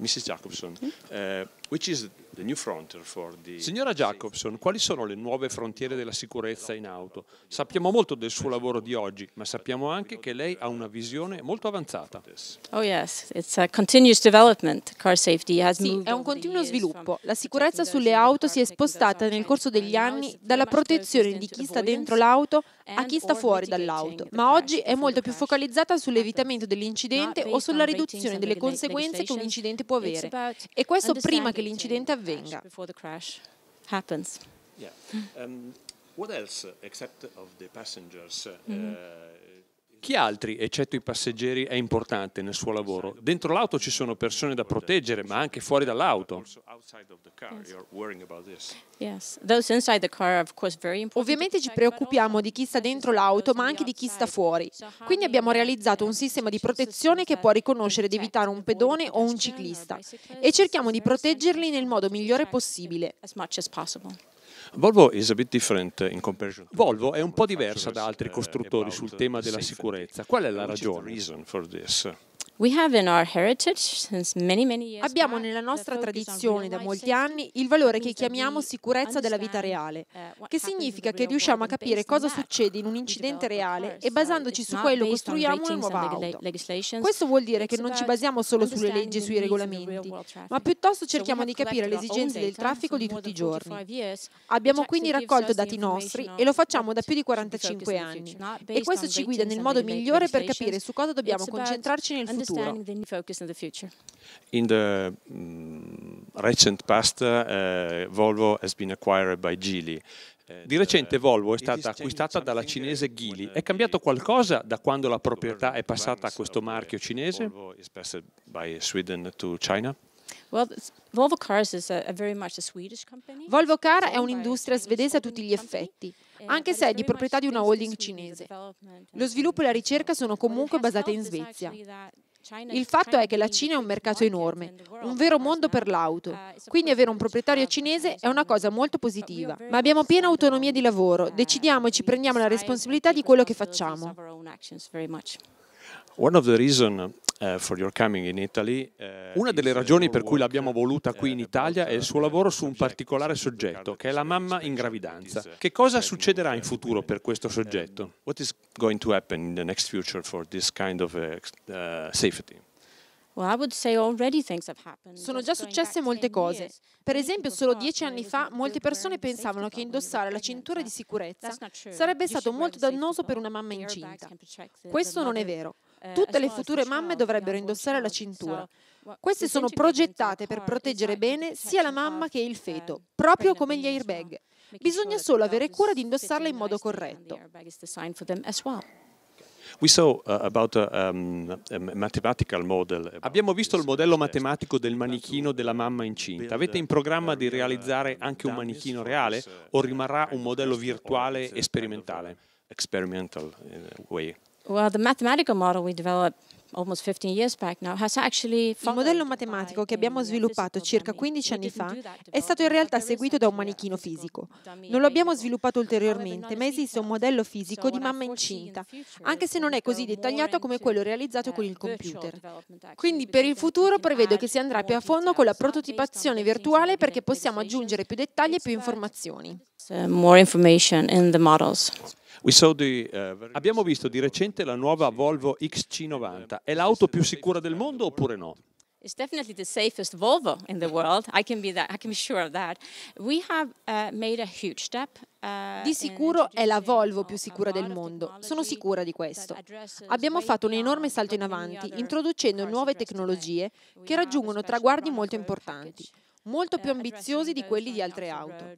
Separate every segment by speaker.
Speaker 1: Mrs. Jacobson, uh, which is Signora Jacobson, quali sono le nuove frontiere della sicurezza in auto? Sappiamo molto del suo lavoro di oggi, ma sappiamo anche che lei ha una visione molto avanzata.
Speaker 2: Oh yes, it's a continuous development. Car safety has sì, è un continuo sviluppo. La sicurezza sulle auto si è spostata nel corso degli anni dalla protezione di chi sta dentro l'auto a chi sta fuori dall'auto, ma oggi è molto più focalizzata sull'evitamento dell'incidente o sulla riduzione delle conseguenze che un incidente può avere. E questo prima che l'incidente avvenga Before the crash happens.
Speaker 1: Yeah. Um, what else, uh, except of the passengers? Uh, mm-hmm. Chi altri, eccetto i passeggeri, è importante nel suo lavoro? Dentro l'auto ci sono persone da proteggere, ma anche fuori dall'auto.
Speaker 2: Ovviamente ci preoccupiamo di chi sta dentro l'auto, ma anche di chi sta fuori. Quindi abbiamo realizzato un sistema di protezione che può riconoscere ed evitare un pedone o un ciclista e cerchiamo di proteggerli nel modo migliore possibile.
Speaker 1: Volvo è un po' diversa da altri eh, costruttori sul tema della sicurezza. Qual è la ragione?
Speaker 2: Abbiamo nella nostra tradizione da molti anni il valore che chiamiamo sicurezza della vita reale, uh, che significa che riusciamo a capire cosa succede in un uh, incidente reale uh, e basandoci su quello costruiamo una nuova auto. Questo vuol dire che non ci basiamo solo sulle leggi e sui regolamenti, ma piuttosto cerchiamo di capire le esigenze del traffico di tutti i giorni. Abbiamo quindi raccolto dati nostri e lo facciamo da più di 45 anni e questo ci guida nel modo migliore per capire su cosa dobbiamo concentrarci nel futuro futuro.
Speaker 1: In the um, recent past, uh, Volvo has been acquired by Geely. Eh, di recente eh, Volvo è stata acquistata dalla cinese Ghili. È cambiato qualcosa da quando la proprietà è passata a questo marchio cinese?
Speaker 2: Volvo Car è un'industria svedese a tutti gli effetti, anche se è di proprietà di una holding cinese. Lo sviluppo e la ricerca sono comunque basate in Svezia. Il fatto è che la Cina è un mercato enorme, un vero mondo per l'auto, uh, quindi avere un proprietario cinese è una cosa molto positiva, ma abbiamo piena autonomia di lavoro, uh, decidiamo e ci prendiamo la responsabilità di quello che facciamo.
Speaker 1: One of the reasons eh, eh, Una delle eh, ragioni per cui l'abbiamo voluta qui in Italia è il suo lavoro su un particolare soggetto, che è la mamma in gravidanza. Che cosa succederà in futuro per questo soggetto? What is going to happen in the next future for this kind of, safety?
Speaker 2: Sono già successe molte cose. Per esempio, solo dieci anni fa molte persone pensavano che indossare la cintura di sicurezza sarebbe stato molto dannoso per una mamma incinta. Questo non è vero. Eh, Tutte le future mamme dovrebbero indossare la cintura. Queste sono progettate per proteggere bene sia la mamma che il um, feto, proprio come gli airbag. Bisogna solo avere cura di indossarle in modo corretto.
Speaker 1: Uh, uh, um, Abbiamo visto il modello matematico del manichino della mamma incinta. Avete in programma di uh, realizzare anche un manichino reale o rimarrà un modello virtuale e sperimentale? Experimental way.
Speaker 2: Il modello matematico che abbiamo sviluppato circa 15 anni fa è stato in realtà seguito da un manichino fisico. Non lo abbiamo sviluppato ulteriormente, ma esiste un modello fisico di mamma incinta, anche se non è così dettagliato come quello realizzato con il computer. Quindi per il futuro prevedo che si andrà più a fondo con la prototipazione virtuale perché possiamo aggiungere più dettagli e più informazioni. Uh, more information in the models.
Speaker 1: Uh, Abbiamo visto di uh, recente la nuova Volvo XC90. È l'auto più sicura del mondo oppure no?
Speaker 2: It's definitely the safest Volvo in the world. I can be that. I can be sure of that. We have uh, made a huge step uh, di sicuro è la Volvo più sicura del mondo, sono sicura di questo. Abbiamo fatto un enorme salto in avanti, introducendo nuove tecnologie che raggiungono traguardi molto importanti, molto più ambiziosi di quelli di altre auto.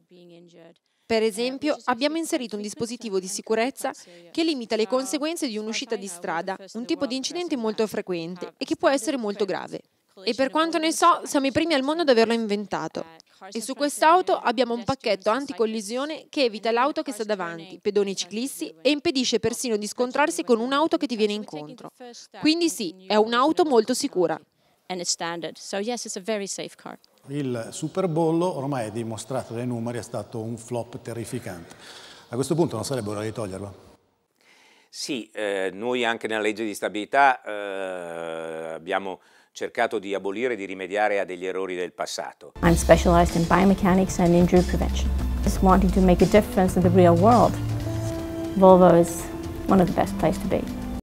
Speaker 2: Per esempio, abbiamo inserito un dispositivo di sicurezza che limita le conseguenze di un'uscita di strada, un tipo di incidente molto frequente e che può essere molto grave. E per quanto ne so, siamo i primi al mondo ad averlo inventato. E su quest'auto abbiamo un pacchetto anticollisione che evita l'auto che sta davanti, pedoni ciclisti, e impedisce persino di scontrarsi con un'auto che ti viene incontro. Quindi sì, è un'auto molto sicura. And it's standard. So yes, it's a very safe car.
Speaker 1: Il superbollo ormai è dimostrato dai numeri, è stato un flop terrificante. A questo punto non sarebbe ora di toglierlo? Sì, eh, noi anche nella legge di stabilità eh, abbiamo cercato di abolire e di rimediare a degli errori del passato. I'm
Speaker 2: specialized in biomechanics and injury prevention. Just wanting to make a difference in the real world. Volvo is one of the best place to be.